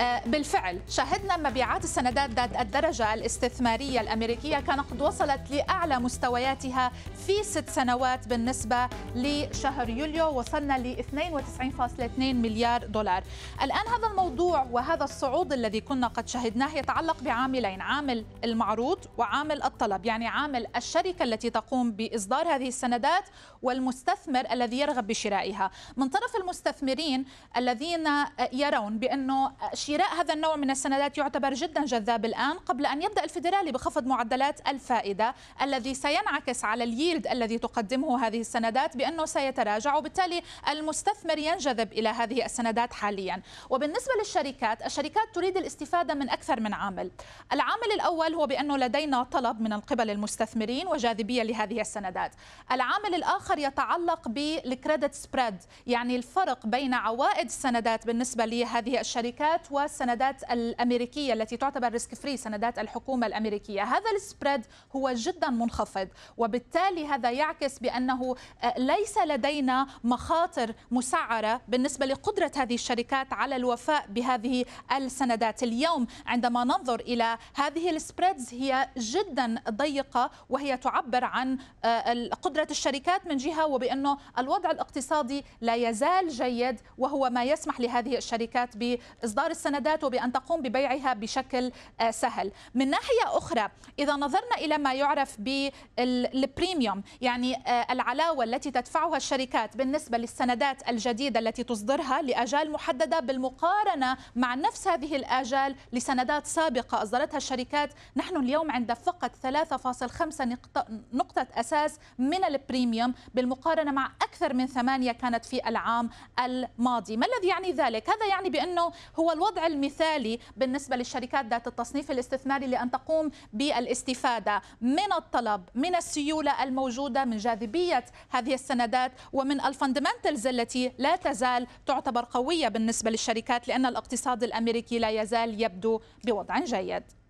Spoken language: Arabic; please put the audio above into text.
آه، بالفعل شاهدنا مبيعات السندات ذات الدرجة الاستثمارية الأمريكية كان قد وصلت لأعلى مستوياتها في ست سنوات بالنسبة لشهر يوليو وصلنا ل 92.2 مليار دولار الآن هذا الموضوع وهذا الصعود الذي كنا قد شهدناه يتعلق بعاملين عامل المعروض وعامل الطلب يعني عامل الشركة التي تقوم بإصدار هذه السندات والمستثمر الذي يرغب بشرائها من طرف المستثمرين الذين يرون بأنه شراء هذا النوع من السندات يعتبر جدا جذاب الآن قبل أن يبدأ الفيدرالي بخفض معدلات الفائدة الذي سينعكس على اليلد الذي تقدمه هذه السندات بأنه سيتراجع وبالتالي المستثمر ينجذب إلى هذه السندات حاليا وبالنسبة للشركات الشركات تريد الاستفادة من أكثر من عامل العامل الأول هو بأنه لدينا طلب من قبل المستثمرين وجاذبية لهذه السندات العامل الآخر يتعلق بالكريدت سبريد يعني الفرق بين عوائد السندات بالنسبة لهذه الشركات والسندات الأمريكية التي تعتبر ريسك فري سندات الحكومة الأمريكية هذا السبريد هو جدا منخفض وبالتالي هذا يعكس بأنه آه، ليس لدينا مخاطر مسعرة بالنسبة لقدرة هذه الشركات على الوفاء بهذه السندات اليوم عندما ننظر إلى هذه السبريدز هي جدا ضيقة وهي تعبر عن آه، قدرة الشركات من جهة وبأنه الوضع الاقتصادي لا يزال جيد وهو ما يسمح لهذه الشركات بإصدار السندات السندات وبأن تقوم ببيعها بشكل آه، سهل من ناحية أخرى إذا نظرنا إلى ما يعرف بالبريميوم يعني آه، العلاوة التي تدفعها الشركات بالنسبة للسندات الجديدة التي تصدرها لأجال محددة بالمقارنة مع نفس هذه الآجال لسندات سابقة أصدرتها الشركات نحن اليوم عند فقط 3.5 نقطة أساس من البريميوم بالمقارنة مع أكثر من ثمانية كانت في العام الماضي ما الذي يعني ذلك؟ هذا يعني بأنه هو الوضع الوضع المثالي بالنسبة للشركات ذات التصنيف الاستثماري لأن تقوم بالاستفادة من الطلب من السيولة الموجودة من جاذبية هذه السندات ومن الفندمنتلز التي لا تزال تعتبر قوية بالنسبة للشركات لأن الاقتصاد الأمريكي لا يزال يبدو بوضع جيد